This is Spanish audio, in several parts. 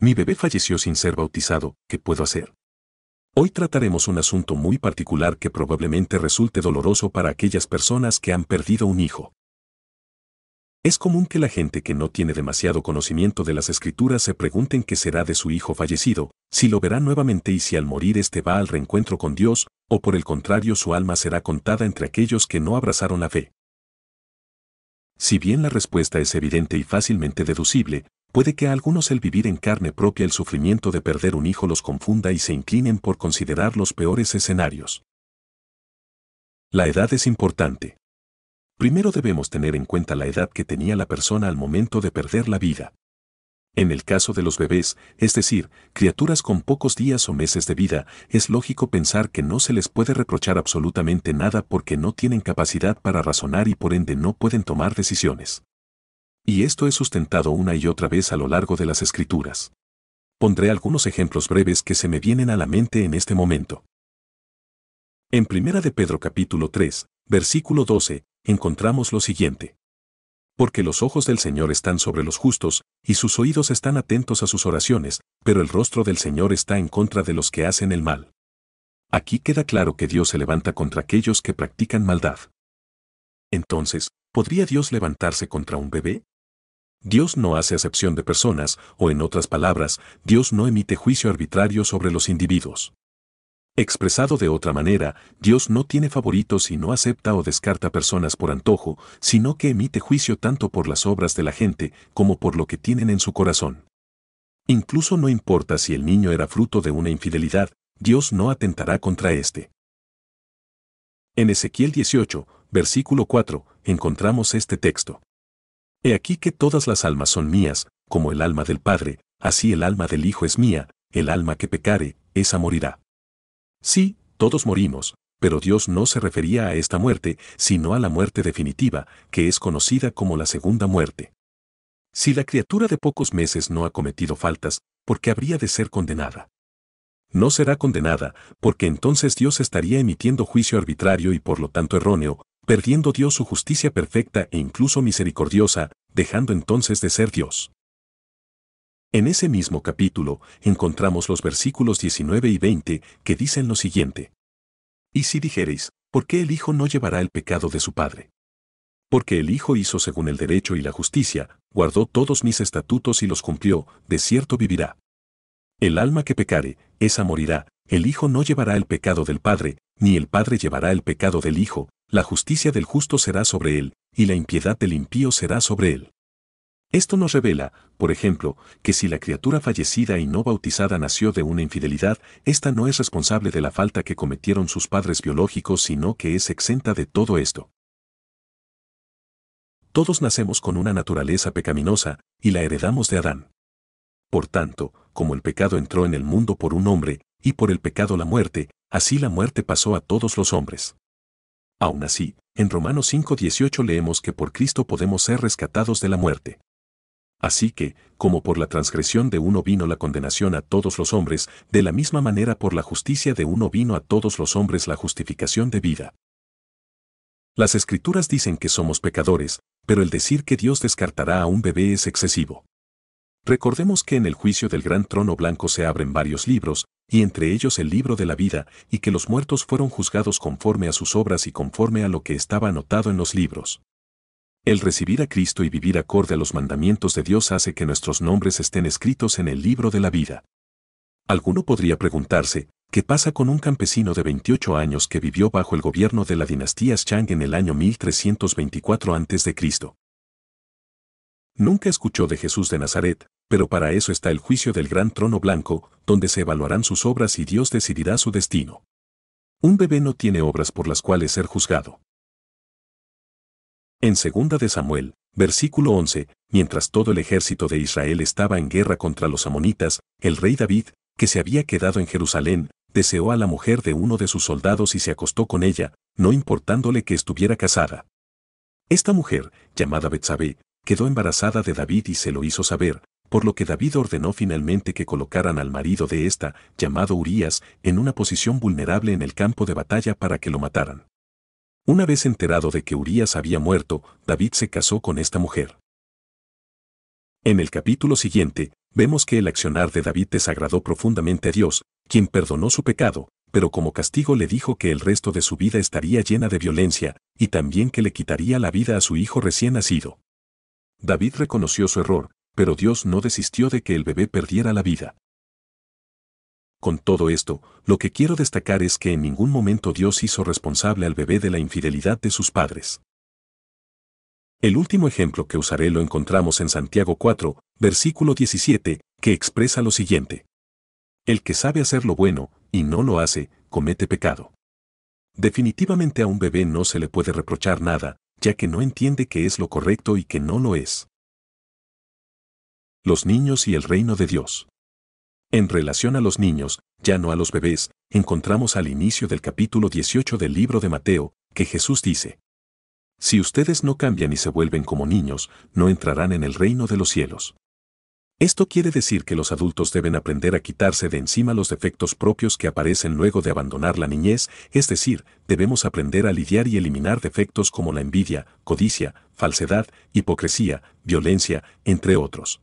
Mi bebé falleció sin ser bautizado, ¿qué puedo hacer? Hoy trataremos un asunto muy particular que probablemente resulte doloroso para aquellas personas que han perdido un hijo. Es común que la gente que no tiene demasiado conocimiento de las escrituras se pregunten qué será de su hijo fallecido, si lo verá nuevamente y si al morir éste va al reencuentro con Dios, o por el contrario su alma será contada entre aquellos que no abrazaron la fe. Si bien la respuesta es evidente y fácilmente deducible, Puede que a algunos el vivir en carne propia el sufrimiento de perder un hijo los confunda y se inclinen por considerar los peores escenarios. La edad es importante. Primero debemos tener en cuenta la edad que tenía la persona al momento de perder la vida. En el caso de los bebés, es decir, criaturas con pocos días o meses de vida, es lógico pensar que no se les puede reprochar absolutamente nada porque no tienen capacidad para razonar y por ende no pueden tomar decisiones y esto es sustentado una y otra vez a lo largo de las escrituras. Pondré algunos ejemplos breves que se me vienen a la mente en este momento. En Primera de Pedro capítulo 3, versículo 12, encontramos lo siguiente. Porque los ojos del Señor están sobre los justos, y sus oídos están atentos a sus oraciones, pero el rostro del Señor está en contra de los que hacen el mal. Aquí queda claro que Dios se levanta contra aquellos que practican maldad. Entonces, ¿podría Dios levantarse contra un bebé? Dios no hace acepción de personas, o en otras palabras, Dios no emite juicio arbitrario sobre los individuos. Expresado de otra manera, Dios no tiene favoritos y no acepta o descarta personas por antojo, sino que emite juicio tanto por las obras de la gente como por lo que tienen en su corazón. Incluso no importa si el niño era fruto de una infidelidad, Dios no atentará contra éste. En Ezequiel 18, versículo 4, encontramos este texto. He aquí que todas las almas son mías, como el alma del Padre, así el alma del Hijo es mía, el alma que pecare, esa morirá. Sí, todos morimos, pero Dios no se refería a esta muerte, sino a la muerte definitiva, que es conocida como la segunda muerte. Si la criatura de pocos meses no ha cometido faltas, ¿por qué habría de ser condenada? No será condenada, porque entonces Dios estaría emitiendo juicio arbitrario y por lo tanto erróneo, perdiendo Dios su justicia perfecta e incluso misericordiosa, dejando entonces de ser Dios. En ese mismo capítulo encontramos los versículos 19 y 20 que dicen lo siguiente. Y si dijereis, ¿por qué el Hijo no llevará el pecado de su Padre? Porque el Hijo hizo según el derecho y la justicia, guardó todos mis estatutos y los cumplió, de cierto vivirá. El alma que pecare, esa morirá, el Hijo no llevará el pecado del Padre, ni el Padre llevará el pecado del Hijo, la justicia del justo será sobre él, y la impiedad del impío será sobre él. Esto nos revela, por ejemplo, que si la criatura fallecida y no bautizada nació de una infidelidad, ésta no es responsable de la falta que cometieron sus padres biológicos, sino que es exenta de todo esto. Todos nacemos con una naturaleza pecaminosa, y la heredamos de Adán. Por tanto, como el pecado entró en el mundo por un hombre, y por el pecado la muerte, así la muerte pasó a todos los hombres. Aún así, en Romanos 5:18 leemos que por Cristo podemos ser rescatados de la muerte. Así que, como por la transgresión de uno vino la condenación a todos los hombres, de la misma manera por la justicia de uno vino a todos los hombres la justificación de vida. Las escrituras dicen que somos pecadores, pero el decir que Dios descartará a un bebé es excesivo. Recordemos que en el juicio del gran trono blanco se abren varios libros, y entre ellos el libro de la vida, y que los muertos fueron juzgados conforme a sus obras y conforme a lo que estaba anotado en los libros. El recibir a Cristo y vivir acorde a los mandamientos de Dios hace que nuestros nombres estén escritos en el libro de la vida. Alguno podría preguntarse, ¿qué pasa con un campesino de 28 años que vivió bajo el gobierno de la dinastía Shang en el año 1324 a.C.? Nunca escuchó de Jesús de Nazaret, pero para eso está el juicio del gran trono blanco, donde se evaluarán sus obras y Dios decidirá su destino. Un bebé no tiene obras por las cuales ser juzgado. En 2 de Samuel, versículo 11, mientras todo el ejército de Israel estaba en guerra contra los amonitas, el rey David, que se había quedado en Jerusalén, deseó a la mujer de uno de sus soldados y se acostó con ella, no importándole que estuviera casada. Esta mujer, llamada Betsabé, quedó embarazada de David y se lo hizo saber, por lo que David ordenó finalmente que colocaran al marido de esta, llamado Urías, en una posición vulnerable en el campo de batalla para que lo mataran. Una vez enterado de que Urías había muerto, David se casó con esta mujer. En el capítulo siguiente, vemos que el accionar de David desagradó profundamente a Dios, quien perdonó su pecado, pero como castigo le dijo que el resto de su vida estaría llena de violencia, y también que le quitaría la vida a su hijo recién nacido. David reconoció su error, pero Dios no desistió de que el bebé perdiera la vida. Con todo esto, lo que quiero destacar es que en ningún momento Dios hizo responsable al bebé de la infidelidad de sus padres. El último ejemplo que usaré lo encontramos en Santiago 4, versículo 17, que expresa lo siguiente. El que sabe hacer lo bueno, y no lo hace, comete pecado. Definitivamente a un bebé no se le puede reprochar nada, ya que no entiende que es lo correcto y que no lo es los niños y el reino de Dios. En relación a los niños, ya no a los bebés, encontramos al inicio del capítulo 18 del libro de Mateo, que Jesús dice, Si ustedes no cambian y se vuelven como niños, no entrarán en el reino de los cielos. Esto quiere decir que los adultos deben aprender a quitarse de encima los defectos propios que aparecen luego de abandonar la niñez, es decir, debemos aprender a lidiar y eliminar defectos como la envidia, codicia, falsedad, hipocresía, violencia, entre otros.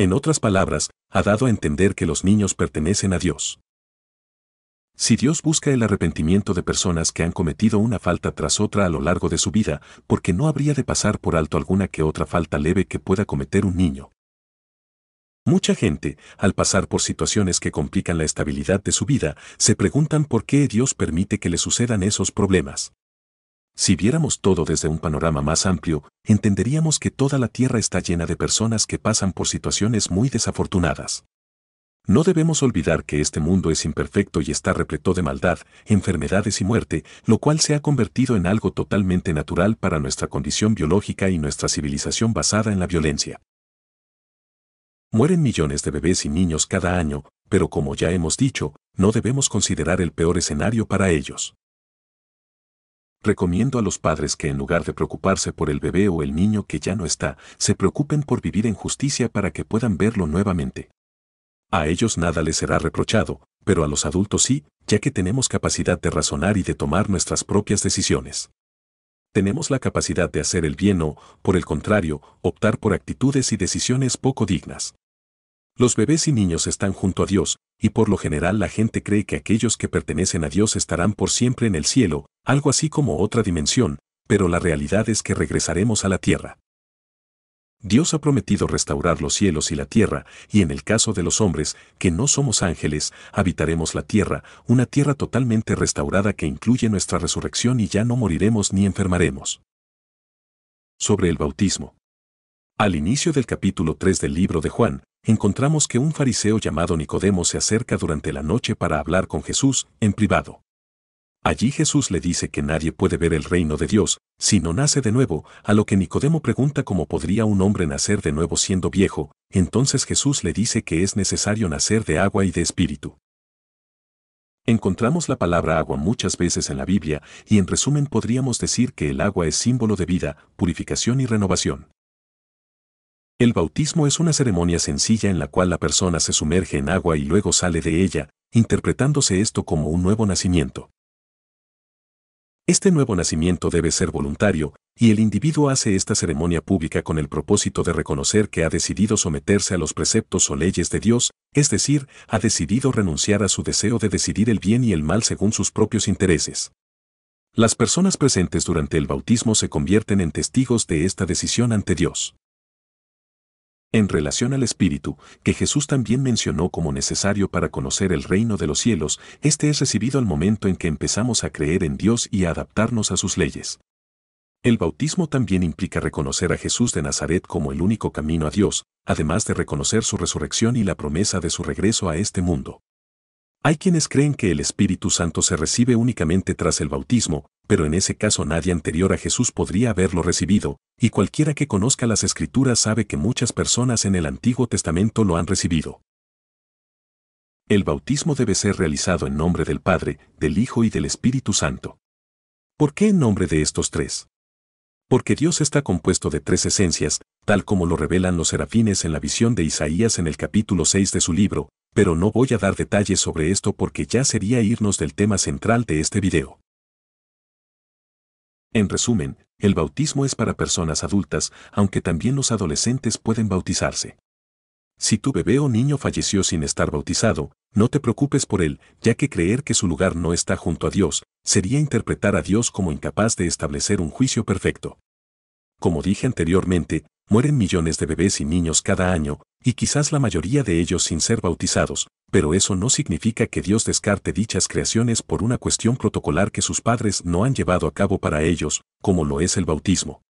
En otras palabras, ha dado a entender que los niños pertenecen a Dios. Si Dios busca el arrepentimiento de personas que han cometido una falta tras otra a lo largo de su vida, porque no habría de pasar por alto alguna que otra falta leve que pueda cometer un niño. Mucha gente, al pasar por situaciones que complican la estabilidad de su vida, se preguntan por qué Dios permite que le sucedan esos problemas. Si viéramos todo desde un panorama más amplio, entenderíamos que toda la Tierra está llena de personas que pasan por situaciones muy desafortunadas. No debemos olvidar que este mundo es imperfecto y está repleto de maldad, enfermedades y muerte, lo cual se ha convertido en algo totalmente natural para nuestra condición biológica y nuestra civilización basada en la violencia. Mueren millones de bebés y niños cada año, pero como ya hemos dicho, no debemos considerar el peor escenario para ellos. Recomiendo a los padres que en lugar de preocuparse por el bebé o el niño que ya no está, se preocupen por vivir en justicia para que puedan verlo nuevamente. A ellos nada les será reprochado, pero a los adultos sí, ya que tenemos capacidad de razonar y de tomar nuestras propias decisiones. Tenemos la capacidad de hacer el bien o, por el contrario, optar por actitudes y decisiones poco dignas. Los bebés y niños están junto a Dios, y por lo general la gente cree que aquellos que pertenecen a Dios estarán por siempre en el cielo, algo así como otra dimensión, pero la realidad es que regresaremos a la tierra. Dios ha prometido restaurar los cielos y la tierra, y en el caso de los hombres, que no somos ángeles, habitaremos la tierra, una tierra totalmente restaurada que incluye nuestra resurrección y ya no moriremos ni enfermaremos. Sobre el bautismo. Al inicio del capítulo 3 del libro de Juan, encontramos que un fariseo llamado Nicodemo se acerca durante la noche para hablar con Jesús, en privado. Allí Jesús le dice que nadie puede ver el reino de Dios si no nace de nuevo, a lo que Nicodemo pregunta cómo podría un hombre nacer de nuevo siendo viejo, entonces Jesús le dice que es necesario nacer de agua y de espíritu. Encontramos la palabra agua muchas veces en la Biblia y en resumen podríamos decir que el agua es símbolo de vida, purificación y renovación. El bautismo es una ceremonia sencilla en la cual la persona se sumerge en agua y luego sale de ella, interpretándose esto como un nuevo nacimiento. Este nuevo nacimiento debe ser voluntario, y el individuo hace esta ceremonia pública con el propósito de reconocer que ha decidido someterse a los preceptos o leyes de Dios, es decir, ha decidido renunciar a su deseo de decidir el bien y el mal según sus propios intereses. Las personas presentes durante el bautismo se convierten en testigos de esta decisión ante Dios. En relación al Espíritu, que Jesús también mencionó como necesario para conocer el reino de los cielos, este es recibido al momento en que empezamos a creer en Dios y a adaptarnos a sus leyes. El bautismo también implica reconocer a Jesús de Nazaret como el único camino a Dios, además de reconocer su resurrección y la promesa de su regreso a este mundo. Hay quienes creen que el Espíritu Santo se recibe únicamente tras el bautismo, pero en ese caso nadie anterior a Jesús podría haberlo recibido, y cualquiera que conozca las escrituras sabe que muchas personas en el Antiguo Testamento lo han recibido. El bautismo debe ser realizado en nombre del Padre, del Hijo y del Espíritu Santo. ¿Por qué en nombre de estos tres? Porque Dios está compuesto de tres esencias, tal como lo revelan los serafines en la visión de Isaías en el capítulo 6 de su libro, pero no voy a dar detalles sobre esto porque ya sería irnos del tema central de este video. En resumen, el bautismo es para personas adultas, aunque también los adolescentes pueden bautizarse. Si tu bebé o niño falleció sin estar bautizado, no te preocupes por él, ya que creer que su lugar no está junto a Dios sería interpretar a Dios como incapaz de establecer un juicio perfecto. Como dije anteriormente, mueren millones de bebés y niños cada año, y quizás la mayoría de ellos sin ser bautizados, pero eso no significa que Dios descarte dichas creaciones por una cuestión protocolar que sus padres no han llevado a cabo para ellos, como lo es el bautismo.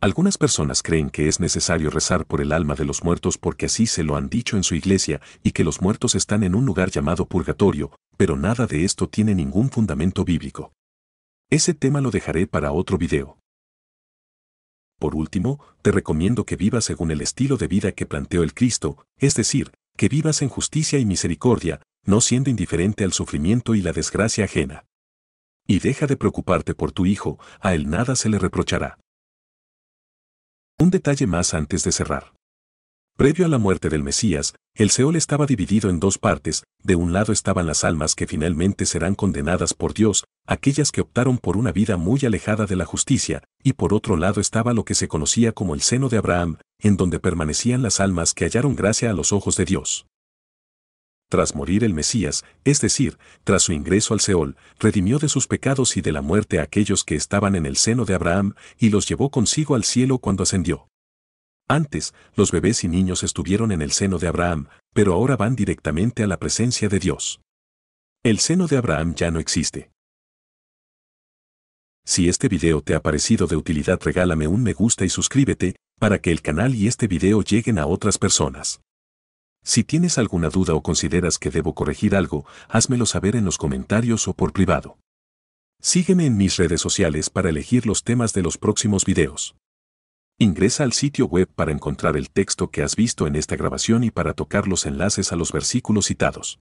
Algunas personas creen que es necesario rezar por el alma de los muertos porque así se lo han dicho en su iglesia y que los muertos están en un lugar llamado purgatorio, pero nada de esto tiene ningún fundamento bíblico. Ese tema lo dejaré para otro video. Por último, te recomiendo que vivas según el estilo de vida que planteó el Cristo, es decir, que vivas en justicia y misericordia, no siendo indiferente al sufrimiento y la desgracia ajena. Y deja de preocuparte por tu hijo, a él nada se le reprochará. Un detalle más antes de cerrar. Previo a la muerte del Mesías, el Seol estaba dividido en dos partes, de un lado estaban las almas que finalmente serán condenadas por Dios, aquellas que optaron por una vida muy alejada de la justicia, y por otro lado estaba lo que se conocía como el seno de Abraham, en donde permanecían las almas que hallaron gracia a los ojos de Dios. Tras morir el Mesías, es decir, tras su ingreso al Seol, redimió de sus pecados y de la muerte a aquellos que estaban en el seno de Abraham, y los llevó consigo al cielo cuando ascendió. Antes, los bebés y niños estuvieron en el seno de Abraham, pero ahora van directamente a la presencia de Dios. El seno de Abraham ya no existe. Si este video te ha parecido de utilidad regálame un me gusta y suscríbete, para que el canal y este video lleguen a otras personas. Si tienes alguna duda o consideras que debo corregir algo, házmelo saber en los comentarios o por privado. Sígueme en mis redes sociales para elegir los temas de los próximos videos. Ingresa al sitio web para encontrar el texto que has visto en esta grabación y para tocar los enlaces a los versículos citados.